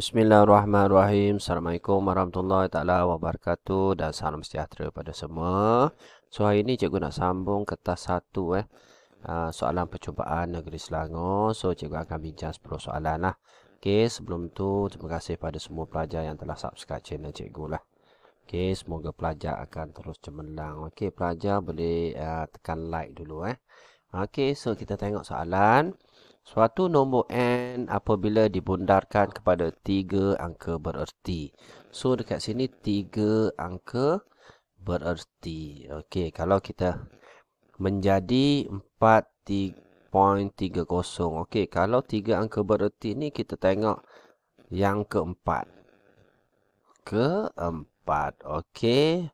Bismillahirrahmanirrahim. Assalamualaikum warahmatullahi taala wabarakatuh dan salam sejahtera pada semua. So hari ini cikgu nak sambung kertas 1 eh. Ah, soalan percubaan negeri Selangor. So cikgu akan bincang 10 soalan lah. Okey, sebelum tu terima kasih pada semua pelajar yang telah subscribe channel cikgu lah. Okey, semoga pelajar akan terus cemerlang. Okey, pelajar boleh uh, tekan like dulu eh. Okey, so kita tengok soalan. Suatu nombor N apabila dibundarkan kepada tiga angka bererti. So, dekat sini tiga angka bererti. Okey, kalau kita menjadi 4.30. Okey, kalau tiga angka bererti ni kita tengok yang keempat. Keempat. Okey.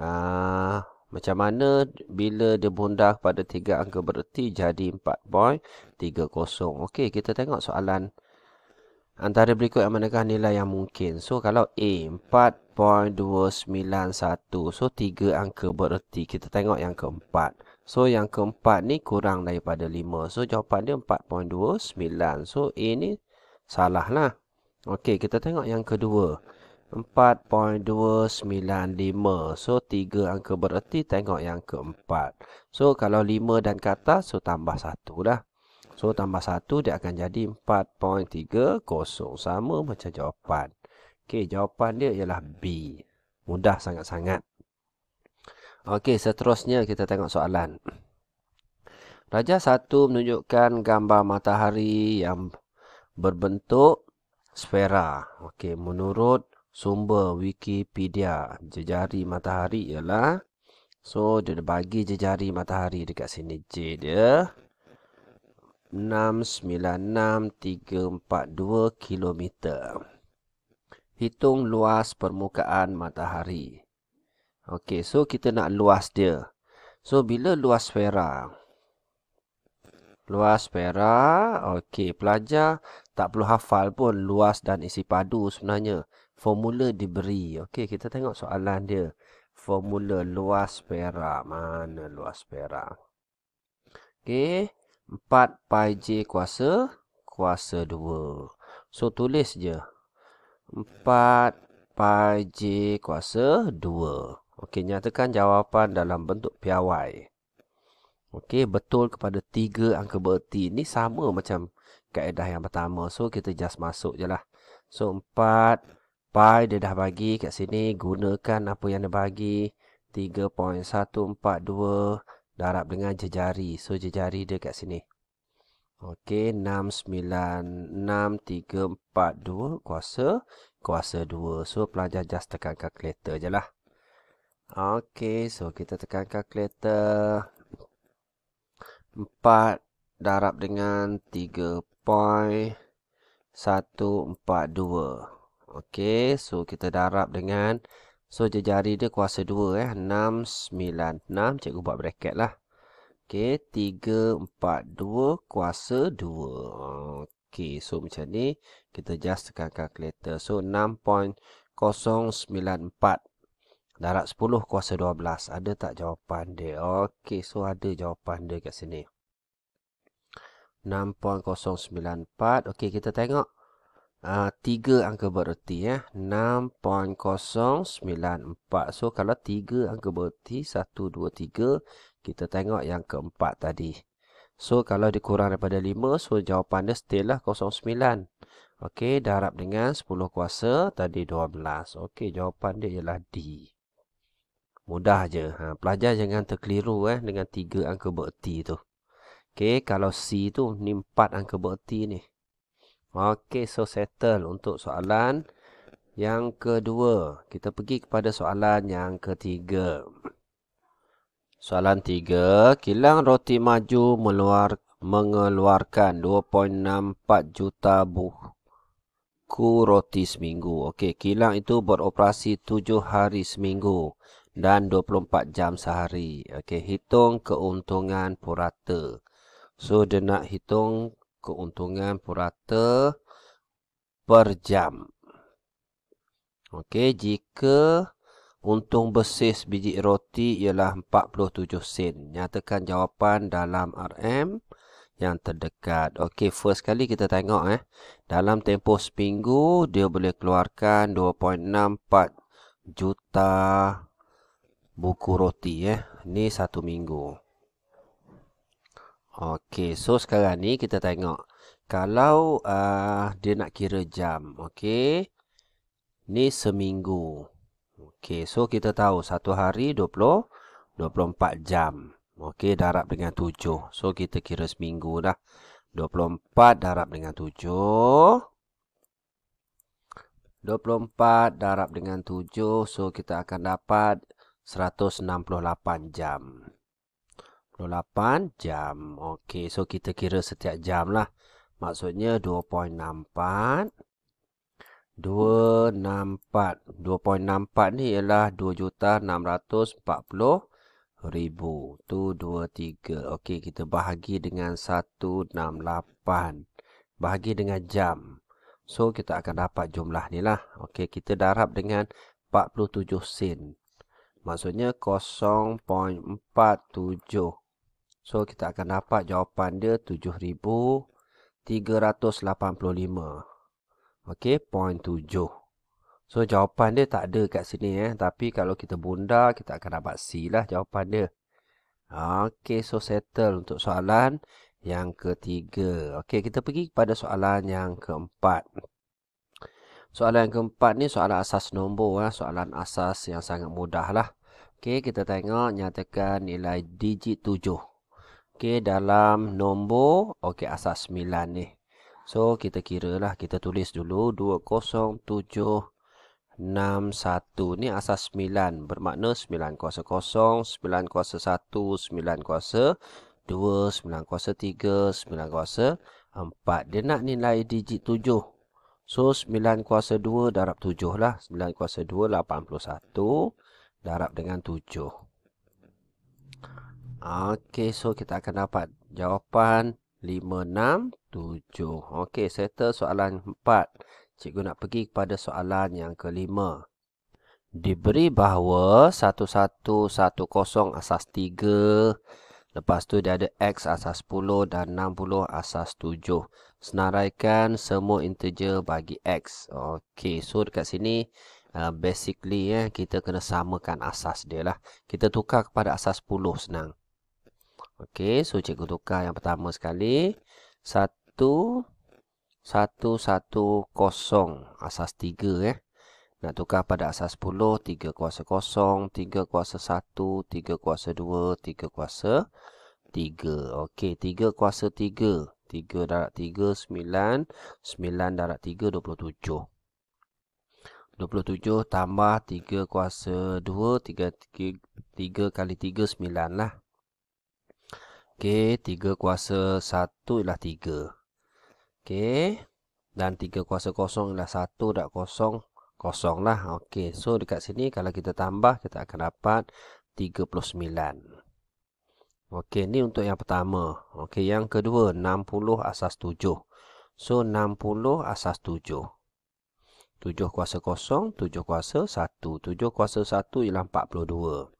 Uh, macam mana bila dia bunda pada tiga angka bererti jadi 4.30. Okey, kita tengok soalan antara berikut yang manakah nilai yang mungkin. So, kalau A 4.291. So, tiga angka bererti. Kita tengok yang keempat. So, yang keempat ni kurang daripada 5. So, jawapan dia 4.29. So, A ni salah lah. Okey, kita tengok yang kedua. 4.295 So 3 angka bererti tengok yang keempat So kalau 5 dan ke atas so tambah 1 dah. So tambah 1 dia akan jadi 4.30 Sama macam jawapan Okey jawapan dia ialah B Mudah sangat-sangat Okey seterusnya kita tengok soalan Raja 1 menunjukkan gambar matahari yang berbentuk sfera Okey menurut sumber Wikipedia jejari matahari ialah so dia dah bagi jejari matahari dekat sini J dia 696342 km. Hitung luas permukaan matahari. Okey, so kita nak luas dia. So bila luas sfera? Luas sfera, okey, pelajar tak perlu hafal pun luas dan isi padu sebenarnya formula diberi okey kita tengok soalan dia formula luas perak mana luas perak okey 4 pi j kuasa kuasa 2 so tulis je 4 pi j kuasa 2 okey nyatakan jawapan dalam bentuk piawai okey betul kepada tiga angka bererti ini sama macam kaedah yang pertama so kita just masuk jelah so 4 Pi dia dah bagi kat sini gunakan apa yang dia bagi 3.142 darab dengan jejari. So jejari dia kat sini. Okey 696342 kuasa kuasa 2. So pelajar just tekan calculator jelah. Okey so kita tekan kalkulator 4 darab dengan 3.142. Okey, so kita darab dengan so jejari dia kuasa 2 eh 6 9 6 cikgu buat bracket lah. Okey, 3 4 2 kuasa 2. Okey, so macam ni kita just tekan kalkulator. So 6.094 darab 10 kuasa 12. Ada tak jawapan dia? Okey, so ada jawapan dia kat sini. 6.094. Okey, kita tengok uh, tiga angka bererti ya. 6.094. So kalau tiga angka bererti 1 2 3 kita tengok yang keempat tadi. So kalau dikurang daripada 5 so jawapan dia still lah 09. Okey darab dengan 10 kuasa tadi 12. Okey jawapan dia ialah D. Mudah je. Ha, pelajar jangan terkeliru eh dengan tiga angka bererti tu. Okey kalau C tu ni empat angka bererti ni. Okey, so settle untuk soalan yang kedua. Kita pergi kepada soalan yang ketiga. Soalan tiga. Kilang roti maju meluar, mengeluarkan 2.64 juta buku roti seminggu. Okey, kilang itu beroperasi 7 hari seminggu dan 24 jam sehari. Okey, hitung keuntungan purata. So, dia nak hitung keuntungan purata per jam. Okey, jika untung bersih biji roti ialah 47 sen, nyatakan jawapan dalam RM yang terdekat. Okey, first kali kita tengok eh. Dalam tempoh seminggu dia boleh keluarkan 2.64 juta buku roti eh. Ni satu minggu. Okey, so sekarang ni kita tengok kalau uh, dia nak kira jam, okey. Ni seminggu. Okey, so kita tahu satu hari 20 24 jam. Okey, darab dengan 7. So kita kira seminggu dah. 24 darab dengan 7. 24 darab dengan 7 so kita akan dapat 168 jam. 28 jam. Okey, so kita kira setiap jam lah. Maksudnya 2.64. 264. 2.64 ni ialah 2,640 ribu. Tu 23. Okey, kita bahagi dengan 168. Bahagi dengan jam. So, kita akan dapat jumlah ni lah. Okey, kita darab dengan 47 sen. Maksudnya 0.47. So kita akan dapat jawapan dia 7385. Okey, point 7. So jawapan dia tak ada kat sini eh, tapi kalau kita bunda kita akan dapat C lah jawapan dia. Okey, so settle untuk soalan yang ketiga. Okey, kita pergi kepada soalan yang keempat. Soalan yang keempat ni soalan asas nombor lah. Soalan asas yang sangat mudah lah. Okey, kita tengok nyatakan nilai digit tujuh. Okey, dalam nombor okey asas 9 ni. So kita kira lah kita tulis dulu 20761 ni asas 9 bermakna 9 kuasa 0, 9 kuasa 1, 9 kuasa 2, 9 kuasa 3, 9 kuasa 4. Dia nak nilai digit 7. So 9 kuasa 2 darab 7 lah. 9 kuasa 2 81 darab dengan 7. Okey, so kita akan dapat jawapan 567. Okey, settle soalan 4. Cikgu nak pergi kepada soalan yang kelima. Diberi bahawa 1110 asas 3. Lepas tu dia ada X asas 10 dan 60 asas 7. Senaraikan semua integer bagi X. Okey, so dekat sini uh, basically eh, kita kena samakan asas dia lah. Kita tukar kepada asas 10 senang. Okey, so cikgu tukar yang pertama sekali. 1110 asas 3 eh. Nak tukar pada asas 10, 3 kuasa 0, 3 kuasa 1, 3 kuasa 2, 3 kuasa 3. Okey, 3 kuasa 3. 3 darat 3, 9. 9 darat 3, 27. 27 tambah 3 kuasa 2, 3, 3, 3 kali 3, 9 lah. Okey, 3 kuasa 1 ialah 3. Okey. Dan 3 kuasa kosong ialah 1 dan kosong, 0 lah. Okey. So dekat sini kalau kita tambah kita akan dapat 39. Okey, ni untuk yang pertama. Okey, yang kedua 60 asas 7. So 60 asas 7. 7 kuasa kosong, 7 kuasa 1. 7 kuasa 1 ialah 42.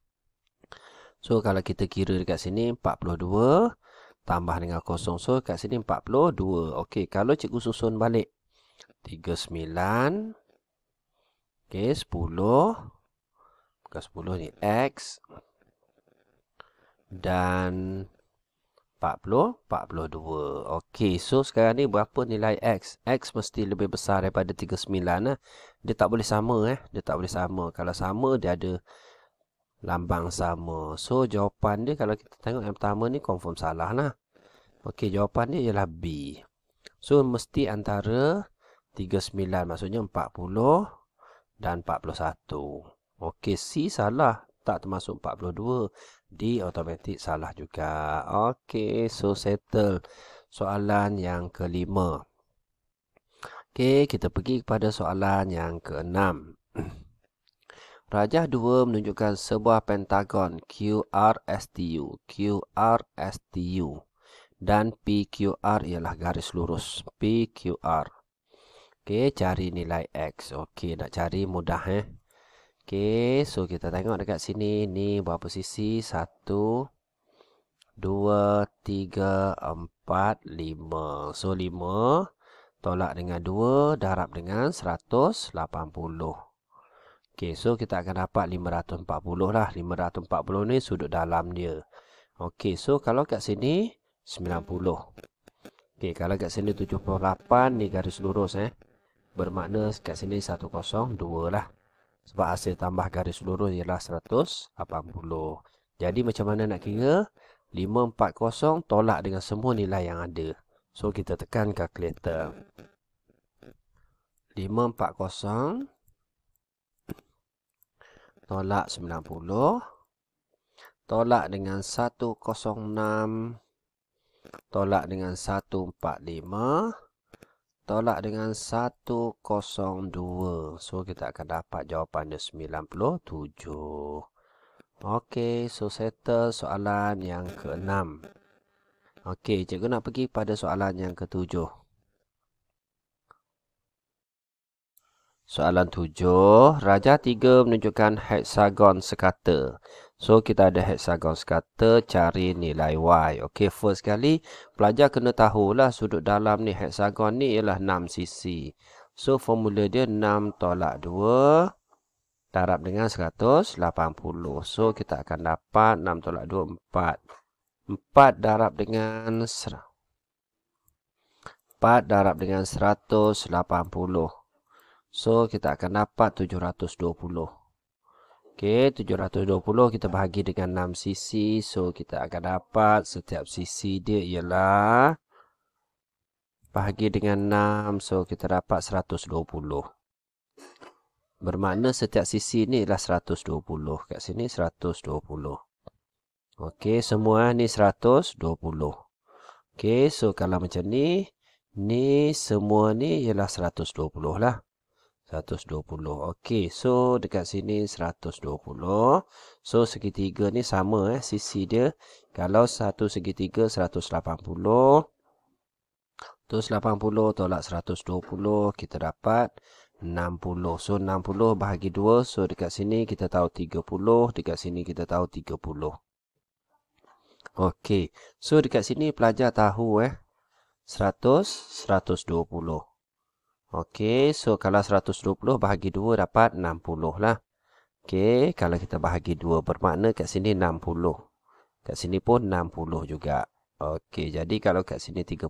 So kalau kita kira dekat sini 42 tambah dengan kosong. So kat sini 42. Okey, kalau cikgu susun balik 39 okey 10 bukan 10 ni x dan 40 42. Okey, so sekarang ni berapa nilai x? X mesti lebih besar daripada 39 lah. Eh. Dia tak boleh sama eh. Dia tak boleh sama. Kalau sama dia ada lambang sama. So, jawapan dia kalau kita tengok yang pertama ni confirm salah lah. Okey, jawapan dia ialah B. So, mesti antara 39 maksudnya 40 dan 41. Okey, C salah. Tak termasuk 42. D automatik salah juga. Okey, so settle. Soalan yang kelima. Okey, kita pergi kepada soalan yang keenam. Rajah 2 menunjukkan sebuah pentagon QRSTU, QRSTU dan PQR ialah garis lurus, PQR. Okey, cari nilai X. Okey, nak cari mudah eh. Okey, so kita tengok dekat sini ni berapa sisi? satu 2, 3, 4, 5 So 5 Tolak dengan 2 Darab dengan 180 Okey, so kita akan dapat 540 lah. 540 ni sudut dalam dia. Okey, so kalau kat sini 90. Okey, kalau kat sini 78 ni garis lurus eh. Bermakna kat sini 102 lah. Sebab hasil tambah garis lurus ialah 180. Jadi macam mana nak kira? 540 tolak dengan semua nilai yang ada. So kita tekan calculator. 540 tolak 90 tolak dengan 106 tolak dengan 145 tolak dengan 102 so kita akan dapat jawapan dia 97 okey so settle soalan yang keenam okey cikgu nak pergi pada soalan yang ketujuh Soalan tujuh, Rajah tiga menunjukkan heksagon sekata. So, kita ada heksagon sekata, cari nilai Y. Okey, first sekali, pelajar kena tahulah sudut dalam ni heksagon ni ialah 6 sisi. So, formula dia 6 tolak 2 darab dengan 180. So, kita akan dapat 6 tolak 2, 4. 4 darab dengan 4 darab dengan 180. So kita akan dapat 720. Okey, 720 kita bahagi dengan 6 sisi. So kita akan dapat setiap sisi dia ialah bahagi dengan 6. So kita dapat 120. Bermakna setiap sisi ni ialah 120. Kat sini 120. Okey, semua ni 120. Okey, so kalau macam ni, ni semua ni ialah 120 lah. 120. Okey, so dekat sini 120. So segitiga ni sama eh sisi dia. Kalau satu segitiga 180. 180 tolak 120 kita dapat 60. So 60 bahagi 2. So dekat sini kita tahu 30, dekat sini kita tahu 30. Okey. So dekat sini pelajar tahu eh 100 120. Okey, so kalau 120 bahagi 2 dapat 60 lah. Okey, kalau kita bahagi 2 bermakna kat sini 60. Kat sini pun 60 juga. Okey, jadi kalau kat sini 30,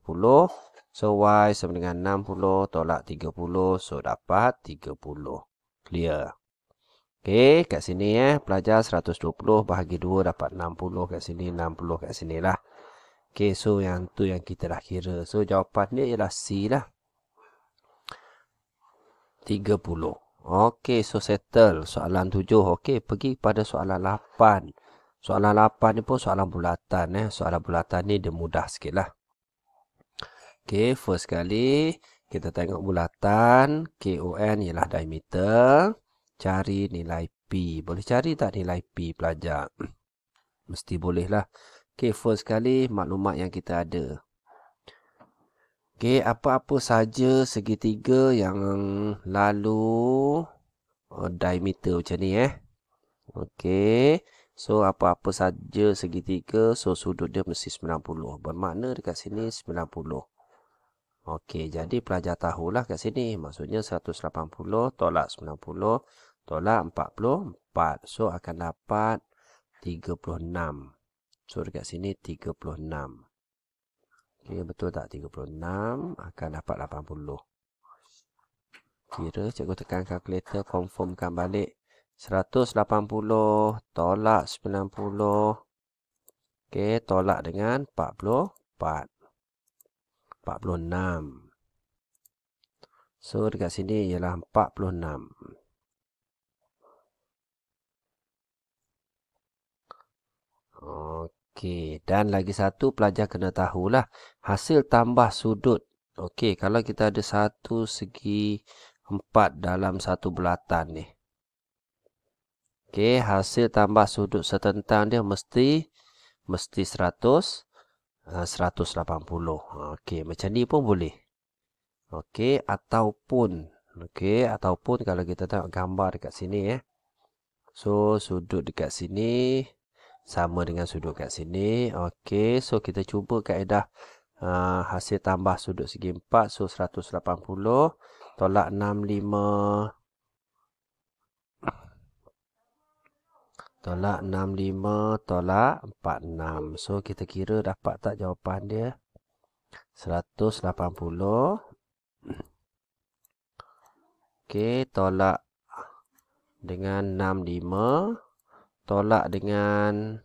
so y sama dengan 60 tolak 30, so dapat 30. Clear. Okey, kat sini eh, pelajar 120 bahagi 2 dapat 60 kat sini, 60 kat sini lah. Okey, so yang tu yang kita dah kira. So jawapan dia ialah C lah. 30. Okey, so settle. Soalan 7. Okey, pergi pada soalan 8. Soalan 8 ni pun soalan bulatan. Eh. Soalan bulatan ni dia mudah sikit lah. Okey, first kali kita tengok bulatan. KON ialah diameter. Cari nilai P. Boleh cari tak nilai P pelajar? Mesti bolehlah. Okey, first kali maklumat yang kita ada. Okey, apa-apa saja segitiga yang lalu uh, diameter macam ni eh. Okey. So apa-apa saja segitiga, so sudut dia mesti 90. Bermakna dekat sini 90. Okey, jadi pelajar tahulah kat sini. Maksudnya 180 tolak 90 tolak 44. So akan dapat 36. So dekat sini 36. Okey, ya, betul tak? 36 akan dapat 80. Kira, cikgu tekan kalkulator, confirmkan balik. 180 tolak 90. Okey, tolak dengan 44. 46. So, dekat sini ialah 46. Okey. Okey, dan lagi satu pelajar kena tahulah hasil tambah sudut. Okey, kalau kita ada satu segi empat dalam satu belatan ni. Okey, hasil tambah sudut setentang dia mesti mesti 100 180. Eh, okey, macam ni pun boleh. Okey, ataupun okey, ataupun kalau kita tengok gambar dekat sini eh. So, sudut dekat sini sama dengan sudut kat sini. Okey, so kita cuba kaedah uh, hasil tambah sudut segi empat So, 180 tolak 65. Tolak 65 tolak 46. So, kita kira dapat tak jawapan dia? 180. Okey, tolak dengan 65 tolak dengan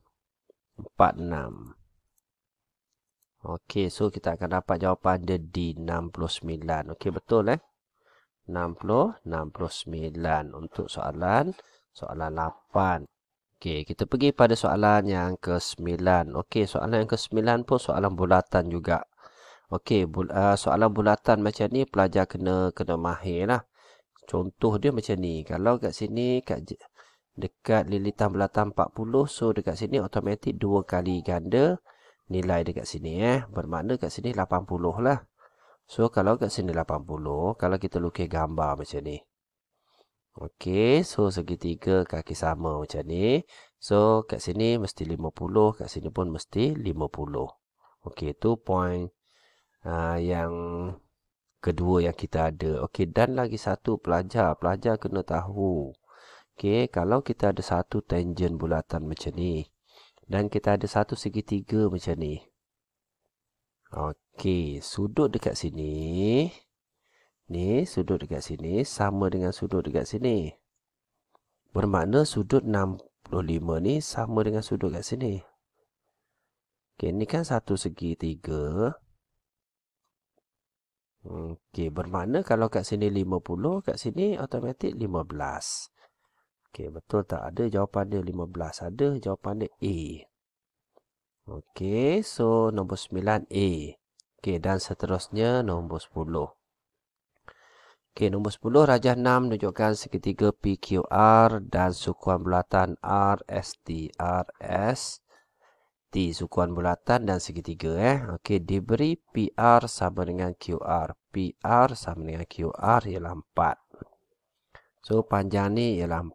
46 Okey, so kita akan dapat jawapan dia di 69 Okey, betul eh 60, 69 untuk soalan soalan 8 Okey, kita pergi pada soalan yang ke-9 Okey, soalan yang ke-9 pun soalan bulatan juga Okey, bu uh, ah, soalan bulatan macam ni pelajar kena kena mahir lah Contoh dia macam ni Kalau kat sini, kat dekat lilitan belatan 40 so dekat sini automatik dua kali ganda nilai dekat sini eh bermakna dekat sini 80 lah so kalau dekat sini 80 kalau kita lukis gambar macam ni okey, so segitiga kaki sama macam ni so kat sini mesti 50 kat sini pun mesti 50 okey tu point uh, yang kedua yang kita ada okey dan lagi satu pelajar pelajar kena tahu Okey, kalau kita ada satu tangen bulatan macam ni dan kita ada satu segitiga macam ni. Okey, sudut dekat sini ni sudut dekat sini sama dengan sudut dekat sini. Bermakna sudut 65 ni sama dengan sudut dekat sini. Okey, ni kan satu segitiga. Okey, bermakna kalau kat sini 50, kat sini automatik 15. Okey, betul tak? Ada jawapan dia 15. Ada jawapan dia A. Okey, so nombor 9 A. Okey, dan seterusnya nombor 10. Okey, nombor 10 Rajah 6 menunjukkan segitiga PQR dan sukuan bulatan RST RS di sukuan bulatan dan segitiga eh. Okey, diberi PR sama dengan QR. PR sama dengan QR ialah 4. So panjang ni ialah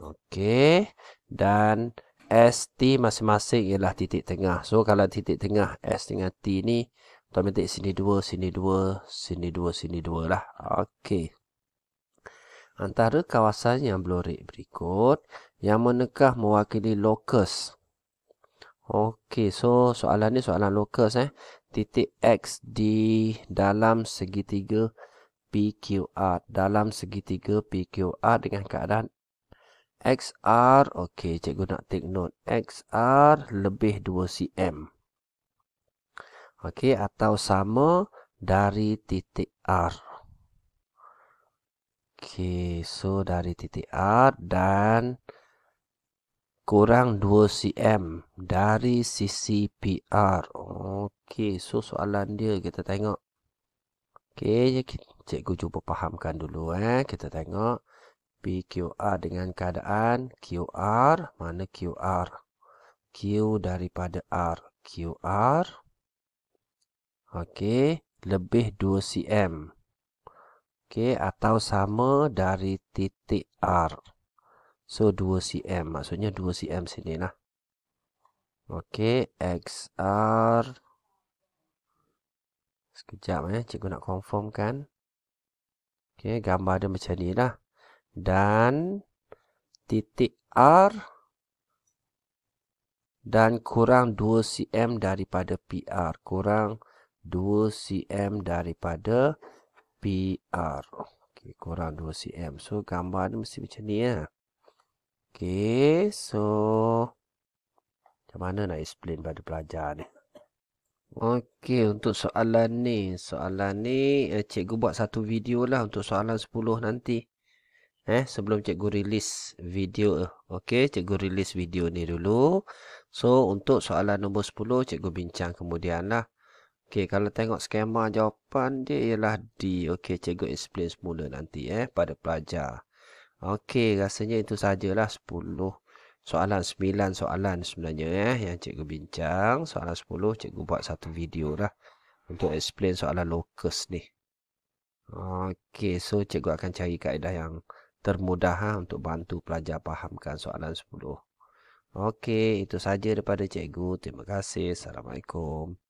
Okey. Dan S T masing-masing ialah titik tengah. So kalau titik tengah S dengan T ni automatik sini dua, sini dua, sini dua, sini dua lah. Okey. Antara kawasan yang blurik berikut yang manakah mewakili lokus? Okey, so soalan ni soalan lokus eh. Titik X di dalam segitiga PQR dalam segitiga PQR dengan keadaan XR okey cikgu nak take note XR lebih 2 cm okey atau sama dari titik R okey so dari titik R dan kurang 2 cm dari sisi PR okey so soalan dia kita tengok okey cikgu cuba fahamkan dulu eh kita tengok PQR dengan keadaan QR mana QR Q daripada R QR okey lebih 2 cm okey atau sama dari titik R so 2 cm maksudnya 2 cm sini lah okey XR sekejap eh cikgu nak confirmkan okey gambar dia macam ni lah dan titik R dan kurang 2 cm daripada PR kurang 2 cm daripada PR okey kurang 2 cm so gambar ni mesti macam ni ya okey so macam mana nak explain pada pelajar ni okey untuk soalan ni soalan ni eh, cikgu buat satu video lah untuk soalan 10 nanti eh sebelum cikgu rilis video okey cikgu rilis video ni dulu so untuk soalan nombor 10 cikgu bincang kemudianlah okey kalau tengok skema jawapan dia ialah D okey cikgu explain semula nanti eh pada pelajar okey rasanya itu sajalah 10 soalan 9 soalan sebenarnya eh yang cikgu bincang soalan 10 cikgu buat satu video lah untuk explain soalan locus ni okey so cikgu akan cari kaedah yang termudah ha, untuk bantu pelajar fahamkan soalan 10. Okey, itu saja daripada cikgu. Terima kasih. Assalamualaikum.